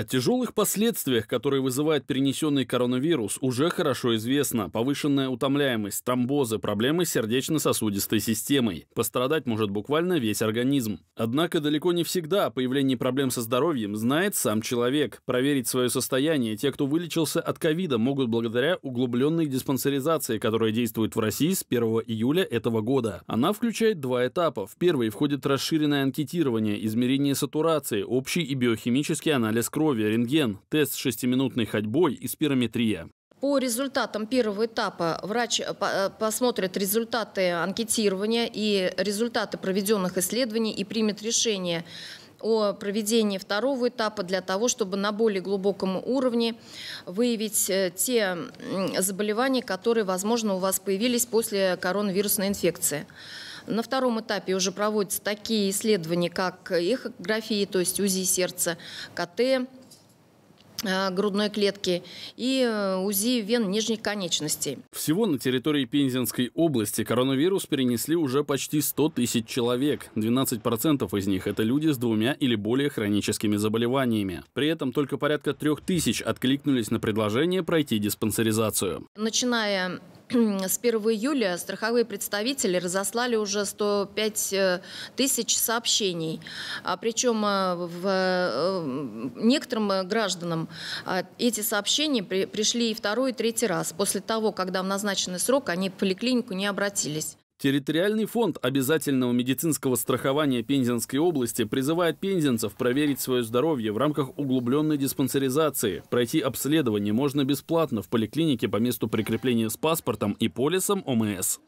О тяжелых последствиях, которые вызывает перенесенный коронавирус, уже хорошо известно. Повышенная утомляемость, тромбозы, проблемы с сердечно-сосудистой системой. Пострадать может буквально весь организм. Однако далеко не всегда о появлении проблем со здоровьем знает сам человек. Проверить свое состояние те, кто вылечился от ковида, могут благодаря углубленной диспансеризации, которая действует в России с 1 июля этого года. Она включает два этапа. В первый входит расширенное анкетирование, измерение сатурации, общий и биохимический анализ крови, крови, рентген, тест с шестиминутной ходьбой и спирометрия. По результатам первого этапа врач э, э, посмотрит результаты анкетирования и результаты проведенных исследований и примет решение о проведении второго этапа для того, чтобы на более глубоком уровне выявить э, те заболевания, которые, возможно, у вас появились после коронавирусной инфекции. На втором этапе уже проводятся такие исследования, как эхографии то есть УЗИ сердца, КТ, Э, грудной клетки и э, УЗИ вен нижних конечностей. Всего на территории Пензенской области коронавирус перенесли уже почти 100 тысяч человек. 12% из них – это люди с двумя или более хроническими заболеваниями. При этом только порядка 3 тысяч откликнулись на предложение пройти диспансеризацию. Начиная с 1 июля страховые представители разослали уже 105 э, тысяч сообщений. А причем э, в э, некоторым гражданам а, эти сообщения пришли и второй, и третий раз, после того, когда в назначенный срок они в поликлинику не обратились. Территориальный фонд обязательного медицинского страхования Пензенской области призывает пензенцев проверить свое здоровье в рамках углубленной диспансеризации. Пройти обследование можно бесплатно в поликлинике по месту прикрепления с паспортом и полисом ОМС.